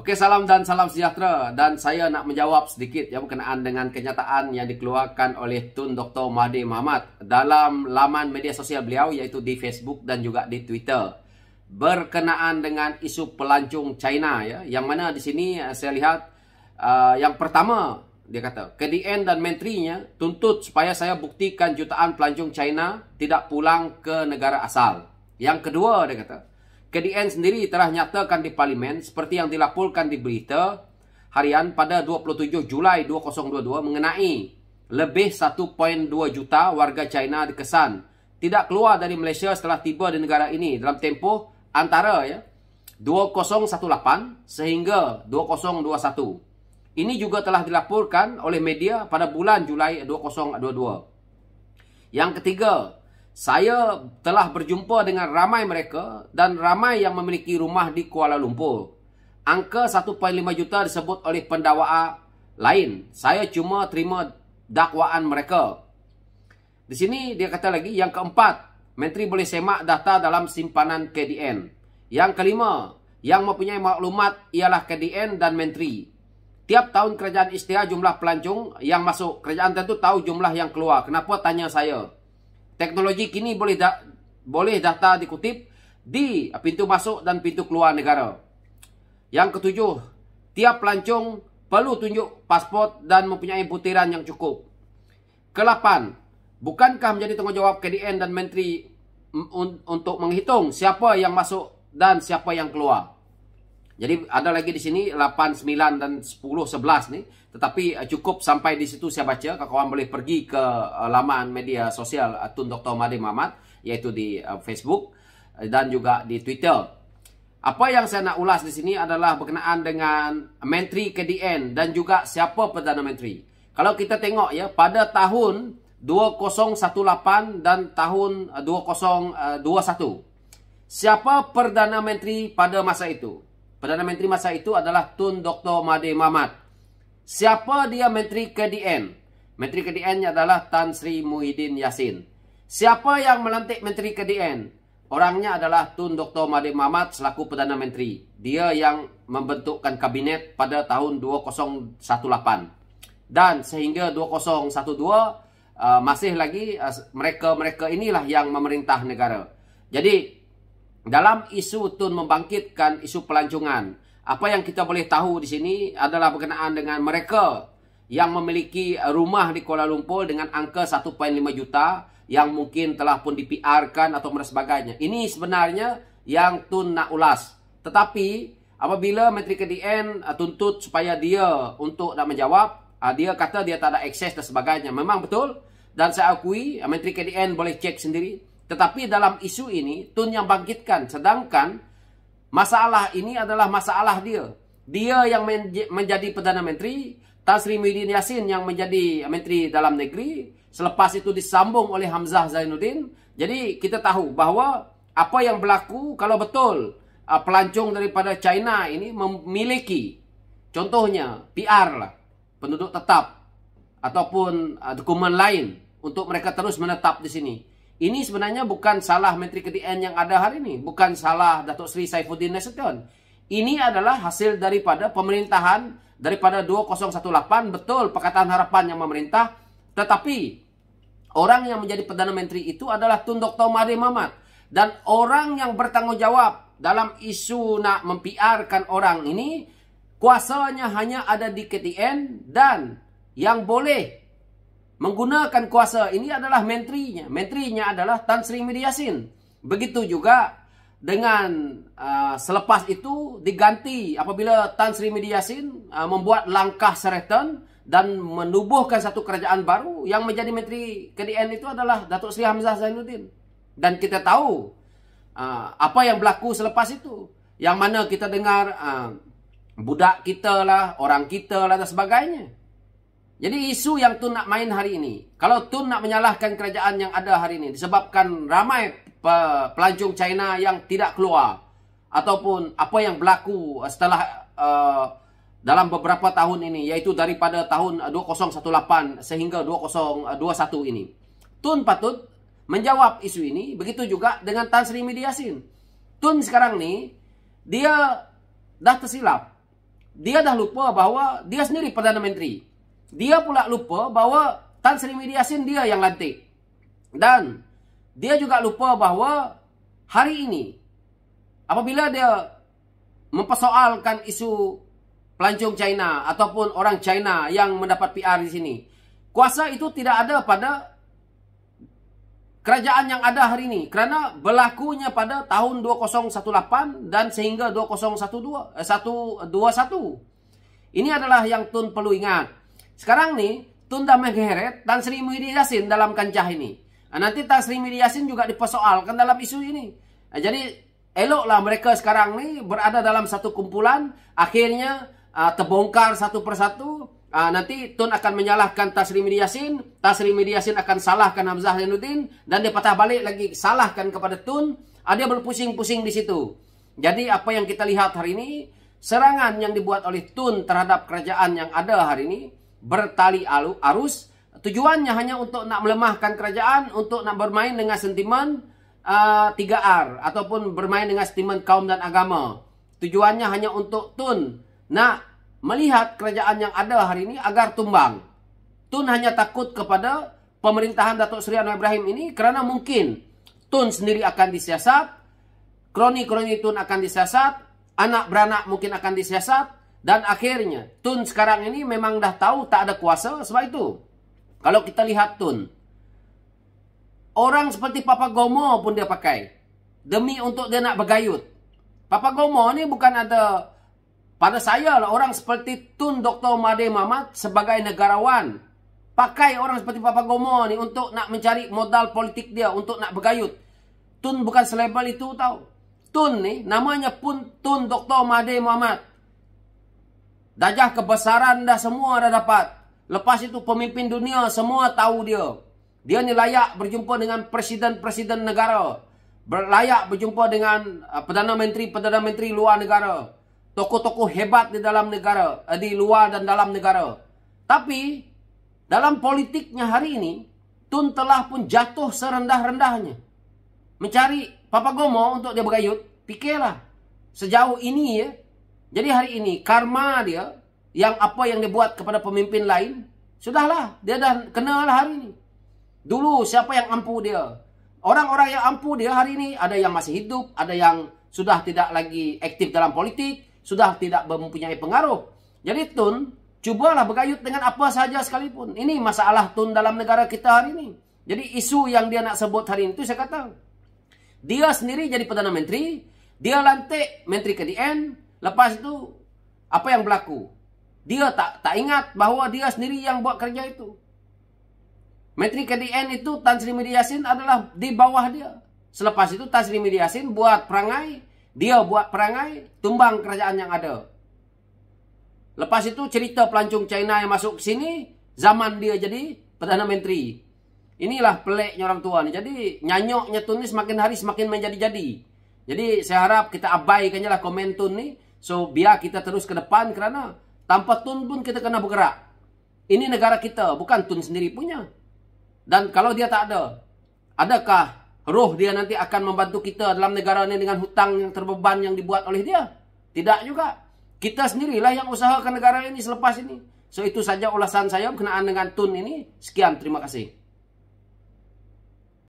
Okey, salam dan salam sejahtera. Dan saya nak menjawab sedikit ya berkenaan dengan kenyataan yang dikeluarkan oleh Tun Dr. Mahathir Mohamad dalam laman media sosial beliau iaitu di Facebook dan juga di Twitter. Berkenaan dengan isu pelancong China ya. Yang mana di sini eh, saya lihat uh, yang pertama dia kata KDN dan menterinya tuntut supaya saya buktikan jutaan pelancong China tidak pulang ke negara asal. Yang kedua dia kata KDN sendiri telah nyatakan di parlimen seperti yang dilaporkan di berita harian pada 27 Julai 2022 mengenai lebih 1.2 juta warga China dikesan tidak keluar dari Malaysia setelah tiba di negara ini dalam tempoh antara ya 2018 sehingga 2021. Ini juga telah dilaporkan oleh media pada bulan Julai 2022. Yang ketiga, saya telah berjumpa dengan ramai mereka dan ramai yang memiliki rumah di Kuala Lumpur. Angka 1.5 juta disebut oleh pendakwa lain. Saya cuma terima dakwaan mereka. Di sini dia kata lagi yang keempat, menteri boleh semak data dalam simpanan KDN. Yang kelima, yang mempunyai maklumat ialah KDN dan menteri. Tiap tahun kerajaan istia jumlah pelancong yang masuk kerajaan tentu tahu jumlah yang keluar. Kenapa tanya saya? Teknologi kini boleh da boleh data dikutip di pintu masuk dan pintu keluar negara. Yang ketujuh, tiap pelancong perlu tunjuk pasport dan mempunyai butiran yang cukup. Kelapan, bukankah menjadi tanggungjawab KDN dan Menteri untuk menghitung siapa yang masuk dan siapa yang keluar? Jadi ada lagi di sini 8, 9 dan 10, 11 nih. Tetapi eh, cukup sampai di situ saya baca. Kawan boleh pergi ke eh, laman media sosial eh, Tun Dr. Mahdi Mamat. Yaitu di Facebook dan juga di Twitter. Apa yang saya nak ulas di sini adalah berkenaan dengan Menteri KDN dan juga siapa Perdana Menteri. Kalau kita tengok ya, pada tahun 2018 dan tahun 2021. Siapa Perdana Menteri pada masa itu? Perdana Menteri masa itu adalah Tun Dr. Mahathir Mamat. Siapa dia Menteri KDN? Menteri kdn adalah Tan Sri Muhyiddin Yassin. Siapa yang melantik Menteri KDN? Orangnya adalah Tun Dr. Mahathir Mamat selaku Perdana Menteri. Dia yang membentukkan kabinet pada tahun 2018. Dan sehingga 2012, uh, masih lagi uh, mereka-mereka inilah yang memerintah negara. Jadi, dalam isu tun membangkitkan isu pelancongan apa yang kita boleh tahu di sini adalah berkenaan dengan mereka yang memiliki rumah di Kuala Lumpur dengan angka 1.5 juta yang mungkin telah pun dipiarkan atau dan sebagainya. Ini sebenarnya yang Tun nak ulas. Tetapi apabila Menteri KDN uh, tuntut supaya dia untuk nak menjawab, uh, dia kata dia tak ada akses dan sebagainya. Memang betul dan saya akui uh, Menteri KDN boleh cek sendiri. Tetapi dalam isu ini, Tun yang bangkitkan. Sedangkan masalah ini adalah masalah dia. Dia yang men menjadi Perdana Menteri, Tan Sri Muhyiddin Yassin yang menjadi Menteri Dalam Negeri. Selepas itu disambung oleh Hamzah Zainuddin. Jadi kita tahu bahawa apa yang berlaku kalau betul uh, pelancong daripada China ini memiliki contohnya PR lah, penduduk tetap ataupun uh, dokumen lain untuk mereka terus menetap di sini. Ini sebenarnya bukan salah Menteri KTN yang ada hari ini. Bukan salah Datuk Seri Saifuddin Nasution. Ini adalah hasil daripada pemerintahan daripada 2018. Betul perkataan harapan yang memerintah. Tetapi orang yang menjadi Perdana Menteri itu adalah Tun Dr. Mahathir Mamat. Dan orang yang bertanggungjawab dalam isu nak mempiarkan orang ini. Kuasanya hanya ada di KTN dan yang boleh menggunakan kuasa ini adalah menterinya. Menterinya adalah Tan Sri Mediasin. Begitu juga dengan uh, selepas itu diganti apabila Tan Sri Mediasin uh, membuat langkah seretan dan menubuhkan satu kerajaan baru yang menjadi menteri KDN itu adalah Datuk Sri Hamzah Zainuddin. Dan kita tahu uh, apa yang berlaku selepas itu. Yang mana kita dengar uh, budak kita lah, orang kita lah dan sebagainya. Jadi isu yang Tun nak main hari ini, kalau Tun nak menyalahkan kerajaan yang ada hari ini disebabkan ramai pelancong China yang tidak keluar ataupun apa yang berlaku setelah uh, dalam beberapa tahun ini iaitu daripada tahun 2018 sehingga 2021 ini. Tun patut menjawab isu ini begitu juga dengan Tan Sri Mediasin. Tun sekarang ni dia dah tersilap. Dia dah lupa bahawa dia sendiri Perdana Menteri dia pula lupa bahawa Tan Sri Mediasin dia yang lantik. Dan dia juga lupa bahawa hari ini apabila dia mempersoalkan isu pelancong China ataupun orang China yang mendapat PR di sini. Kuasa itu tidak ada pada kerajaan yang ada hari ini kerana berlakunya pada tahun 2018 dan sehingga 2012 eh, 121. Ini adalah yang Tun perlu ingat. Sekarang ni Tunda Megheret, Tan Sri Muhyiddin dalam kancah ini. Nah, nanti Tan Sri Muhyiddin juga dipersoalkan dalam isu ini. Nah, jadi eloklah mereka sekarang ni berada dalam satu kumpulan. Akhirnya uh, terbongkar satu persatu. Uh, nanti Tun akan menyalahkan Tasri Midiasin Tasri Midiasin akan salahkan Hamzah Zainuddin Dan dia patah balik lagi Salahkan kepada Tun uh, Dia berpusing-pusing di situ Jadi apa yang kita lihat hari ini Serangan yang dibuat oleh Tun terhadap kerajaan yang ada hari ini bertali alu, arus. Tujuannya hanya untuk nak melemahkan kerajaan, untuk nak bermain dengan sentimen uh, 3R ataupun bermain dengan sentimen kaum dan agama. Tujuannya hanya untuk Tun nak melihat kerajaan yang ada hari ini agar tumbang. Tun hanya takut kepada pemerintahan Datuk Seri Anwar Ibrahim ini kerana mungkin Tun sendiri akan disiasat, kroni-kroni Tun akan disiasat, anak beranak mungkin akan disiasat, dan akhirnya, Tun sekarang ini memang dah tahu tak ada kuasa sebab itu. Kalau kita lihat Tun. Orang seperti Papa Gomo pun dia pakai. Demi untuk dia nak bergayut. Papa Gomo ni bukan ada... Pada saya lah orang seperti Tun Dr. Mahathir Mamat sebagai negarawan. Pakai orang seperti Papa Gomo ni untuk nak mencari modal politik dia untuk nak bergayut. Tun bukan selebel itu tau. Tun ni namanya pun Tun Dr. Mahathir Mamat. Dajah kebesaran dah semua dah dapat. Lepas itu pemimpin dunia semua tahu dia. Dia ni layak berjumpa dengan presiden-presiden negara. Layak berjumpa dengan uh, Perdana Menteri-Perdana Menteri luar negara. Tokoh-tokoh hebat di dalam negara. Eh, di luar dan dalam negara. Tapi dalam politiknya hari ini. Tun telah pun jatuh serendah-rendahnya. Mencari Papa Gomo untuk dia bergayut. Fikirlah. Sejauh ini ya. Jadi hari ini karma dia yang apa yang dia buat kepada pemimpin lain, sudahlah, dia dah kenal hari ini. Dulu siapa yang ampu dia? Orang-orang yang ampu dia hari ini ada yang masih hidup, ada yang sudah tidak lagi aktif dalam politik, sudah tidak mempunyai pengaruh. Jadi Tun, cubalah bergayut dengan apa sahaja sekalipun. Ini masalah Tun dalam negara kita hari ini. Jadi isu yang dia nak sebut hari ini itu saya kata, dia sendiri jadi Perdana Menteri, dia lantik Menteri KDN, Lepas tu apa yang berlaku? Dia tak tak ingat bahawa dia sendiri yang buat kerja itu. Menteri KDN itu Tan Sri Media Yassin adalah di bawah dia. Selepas itu Tan Sri Media Yassin buat perangai, dia buat perangai tumbang kerajaan yang ada. Lepas itu cerita pelancong China yang masuk ke sini, zaman dia jadi Perdana Menteri. Inilah peleknya orang tua ni. Jadi nyanyoknya tu ni semakin hari semakin menjadi-jadi. Jadi saya harap kita abaikanlah komen tu ni. So biar kita terus ke depan kerana tanpa Tun pun kita kena bergerak. Ini negara kita, bukan Tun sendiri punya. Dan kalau dia tak ada, adakah roh dia nanti akan membantu kita dalam negara ini dengan hutang yang terbeban yang dibuat oleh dia? Tidak juga. Kita sendirilah yang usahakan negara ini selepas ini. So itu saja ulasan saya berkenaan dengan Tun ini. Sekian, terima kasih.